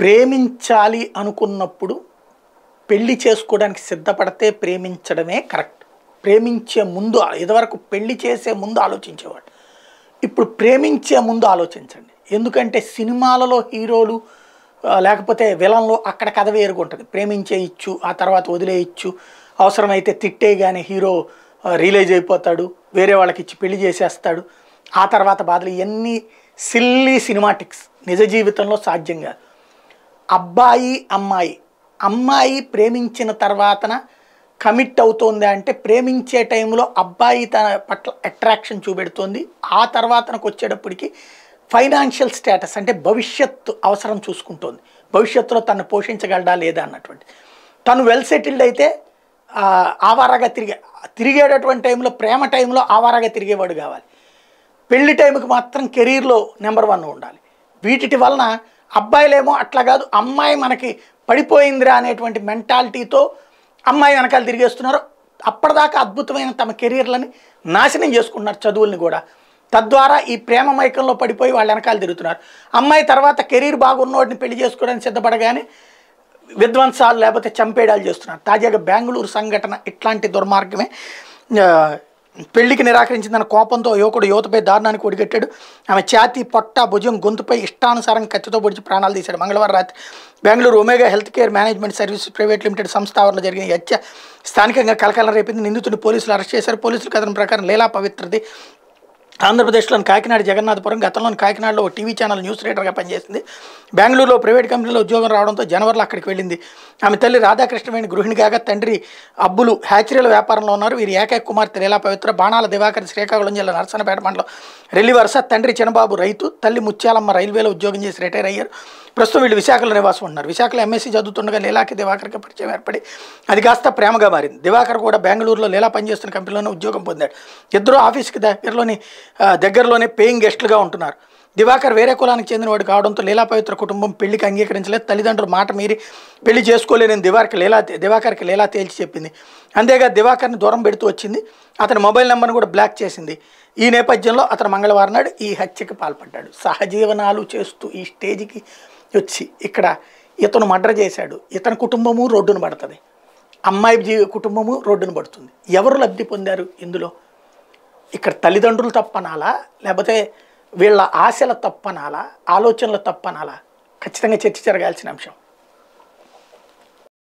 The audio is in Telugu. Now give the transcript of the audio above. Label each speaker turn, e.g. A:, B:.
A: ప్రేమించాలి అనుకున్నప్పుడు పెళ్లి చేసుకోవడానికి సిద్ధపడితే ప్రేమించడమే కరెక్ట్ ప్రేమించే ముందు ఇదివరకు పెళ్లి చేసే ముందు ఆలోచించేవాడు ఇప్పుడు ప్రేమించే ముందు ఆలోచించండి ఎందుకంటే సినిమాలలో హీరోలు లేకపోతే విలంలో అక్కడ కథ వేరుగా ఉంటుంది ప్రేమించే ఇచ్చు ఆ తర్వాత వదిలేయచ్చు అవసరమైతే తిట్టే కానీ హీరో రిలీజ్ అయిపోతాడు వేరే వాళ్ళకి ఇచ్చి పెళ్లి చేసేస్తాడు ఆ తర్వాత బాధలు ఇవన్నీ సిల్లీ సినిమాటిక్స్ నిజ జీవితంలో సాధ్యం కాదు అబ్బాయి అమ్మాయి అమ్మాయి ప్రేమించిన తర్వాతన కమిట్ అవుతుంది అంటే ప్రేమించే టైంలో అబ్బాయి తన పట్ల అట్రాక్షన్ చూపెడుతుంది ఆ తర్వాతనకు వచ్చేటప్పటికి ఫైనాన్షియల్ స్టేటస్ అంటే భవిష్యత్తు అవసరం చూసుకుంటుంది భవిష్యత్తులో తను పోషించగలడా లేదా అన్నటువంటి తను వెల్ సెటిల్డ్ అయితే ఆవారాగా తిరిగే తిరిగేటటువంటి టైంలో ప్రేమ టైంలో ఆవారాగా తిరిగేవాడు కావాలి పెళ్లి టైంకి మాత్రం కెరీర్లో నెంబర్ వన్ ఉండాలి వీటి వలన అబ్బాయిలేమో అట్లా కాదు అమ్మాయి మనకి పడిపోయిందిరా అనేటువంటి మెంటాలిటీతో అమ్మాయి వెనకాల తిరిగేస్తున్నారు అప్పటిదాకా అద్భుతమైన తమ కెరీర్లని నాశనం చేసుకుంటున్నారు చదువుల్ని కూడా తద్వారా ఈ ప్రేమ మైకంలో పడిపోయి వాళ్ళ వెనకాల తిరుగుతున్నారు అమ్మాయి తర్వాత కెరీర్ బాగున్నోడిని పెళ్లి చేసుకోవడానికి సిద్ధపడగానే విధ్వంసాలు లేకపోతే చంపేడాలు చేస్తున్నారు తాజాగా బెంగళూరు సంఘటన ఇట్లాంటి దుర్మార్గమే పెళ్లికి తన కోపంతో యువకుడు యువతపై దారుణానికి ఒడిగట్టాడు ఆమె ఛాతీ పొట్ట భుజం గొంతుపై ఇష్టానుసారం కత్తితో పొడిచి ప్రాణాలు తీశాడు మంగళవారం రాత్రి Bengaluru Omega health care management services private limited సంస్థ ఆవరణలో జరిగిన హత్య స్థానికంగా కలకలం రేపింది నిందితుడిని పోలీసులు అరెస్ట్ చేశారు పోలీసుల కథనం ప్రకారం లీలా పవిత్రది ఆంధ్రప్రదేశ్లోని కాకినాడ జగన్నాథపురం గతంలోని కాకినాడలో ఒక టీవీ ఛానల్ న్యూస్ రీడర్గా పనిచేసింది బెంగళూరులో ప్రైవేట్ కంపెనీలో ఉద్యోగం రావడంతో జనవరిలో అక్కడికి వెళ్ళింది ఆమె తల్లి రాధాకృష్ణవేణి గృహిణి కాగా తండ్రి అబ్బులు హ్యాచరీల వ్యాపారంలో ఉన్నారు వీరి ఏకైక కుమార్తె లీలా పవిత్ర బాణాల దివాకర్ శ్రీకాకుళం జిల్లా నరసనపేట మండలం రెల్లి వరుస తండ్రి చిన్నబాబు రైతు తల్లి ముత్యాలమ్మ రైల్వేలో ఉద్యోగం చేసి రిటైర్ అయ్యారు ప్రస్తుతం వీళ్ళు విశాఖలో నివాసం ఉన్నారు విశాఖలో ఎంఎస్సీ చదువుతుండగా లీలాకి దివాకర్కి పరిచయం ఏర్పడి అది కాస్త ప్రేమగా మారింది దివాకర్ కూడా బెంగళూరులో లీలా పనిచేస్తున్న కంపెనీలోనే ఉద్యోగం పొందాడు ఇద్దరు ఆఫీస్కి దగ్గరలోని దగ్గరలోనే పేయింగ్ గెస్టులుగా ఉంటున్నారు దివాకర్ వేరే కులానికి చెందినవాడు కావడంతో లీలాపవిత్ర కుటుంబం పెళ్లికి అంగీకరించలేదు తల్లిదండ్రులు మాట మీరి పెళ్లి చేసుకోలేని దివాకర్ లీలా దివాకర్కి లీలా తేల్చి చెప్పింది అంతేగా దివాకర్ని దూరం పెడుతూ వచ్చింది అతని మొబైల్ నెంబర్ని కూడా బ్లాక్ చేసింది ఈ నేపథ్యంలో అతను మంగళవారం నాడు ఈ హత్యకి పాల్పడ్డాడు సహజీవనాలు చేస్తూ ఈ స్టేజ్కి వచ్చి ఇక్కడ ఇతను మర్డర్ చేశాడు ఇతని కుటుంబము రోడ్డును పడుతుంది అమ్మాయి జీవి కుటుంబము రోడ్డును పడుతుంది ఎవరు లబ్ధి పొందారు ఇందులో ఇక్కడ తల్లిదండ్రులు తప్పనాలా లేకపోతే వీళ్ళ ఆశల తప్పనాలా ఆలోచనలు తప్పనాలా ఖచ్చితంగా చర్చ జరగాల్సిన అంశం